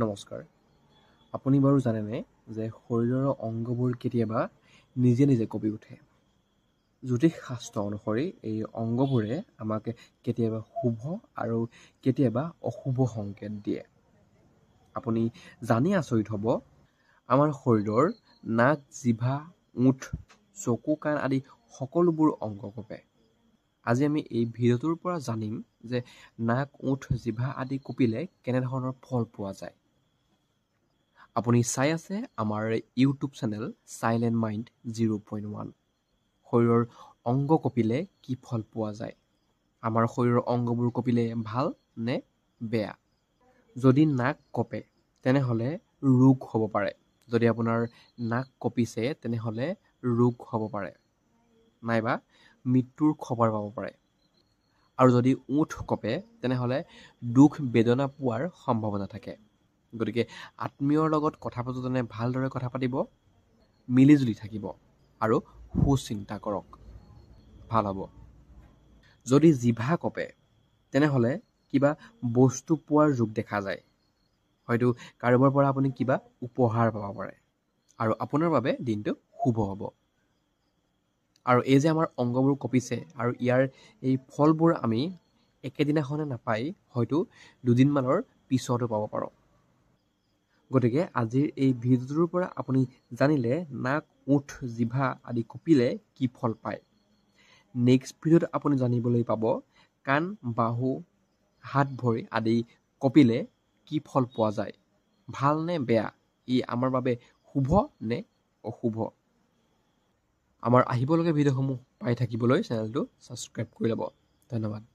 নমস্কাৰ আপুনি বাৰু জানেনে যে শৰীৰৰ অংগবোৰ কেতিয়াবা নিজে নিজে কঁপি উঠে জ্যোতিষ শাস্ত্ৰ অনুসৰি এই অংগবোৰে আমাক কেতিয়াবা শুভ আৰু কেতিয়াবা অশুভ সংকেত দিয়ে আপুনি জানি আচৰিত হ'ব আমাৰ শৰীৰৰ নাক জিভা উঠ চকু কাণ আদি সকলোবোৰ অংগ কপে আজি আমি এই ভিডিঅ'টোৰ পৰা জানিম যে নাক উঠ জিভা আদি কপিলে কেনেধৰণৰ ফল পোৱা যায় আপুনি চাই আছে আমাৰ YouTube channel silent mind zero' point one শৰীৰৰ অংগ কপিলে কি ফল পোৱা যায় আমাৰ শৰীৰৰ অংগবোৰ কপিলে ভাল নে বেয়া যদি নাক কপে তেনেহ'লে ৰোগ হ'ব পাৰে যদি আপোনাৰ নাক কপিছে তেনেহ'লে ৰোগ হ'ব পাৰে নাইবা মৃত্যুৰ খবৰ পাব পাৰে আৰু যদি উঠ কপে তেনেহ'লে দুখ বেদনা পোৱাৰ সম্ভাৱনা থাকে গতিকে আত্মীয়ৰ লগত কথা পাতোঁতেনে ভালদৰে কথা পাতিব মিলিজুলি থাকিব আৰু সুচিন্তা কৰক ভাল হ'ব যদি জিভা কপে তেনেহ'লে কিবা বস্তু পোৱাৰ যোগ দেখা যায় হয়তো কাৰোবাৰ পৰা আপুনি কিবা উপহাৰ পাব পাৰে আৰু আপোনাৰ বাবে দিনটো শুভ হ'ব আৰু এই যে আমাৰ অংগবোৰ কঁপিছে আৰু ইয়াৰ এই ফলবোৰ আমি একেদিনাখনে নাপাই হয়তো দুদিনমানৰ পিছতো পাব পাৰোঁ গতিকে আজিৰ এই ভিডিঅ'টোৰ পৰা আপুনি জানিলে নাক উঠ জিভা আদি কুপিলে কি ফল পায় নেক্সট ভিডিঅ'ত আপুনি জানিবলৈ পাব কাণ বাহু হাত ভৰি আদি কপিলে কি ফল পোৱা যায় ভাল নে বেয়া ই আমাৰ বাবে শুভ নে অশুভ আমাৰ আহিবলগীয়া ভিডিঅ'সমূহ পাই থাকিবলৈ চেনেলটো ছাবস্ক্ৰাইব কৰি ল'ব ধন্যবাদ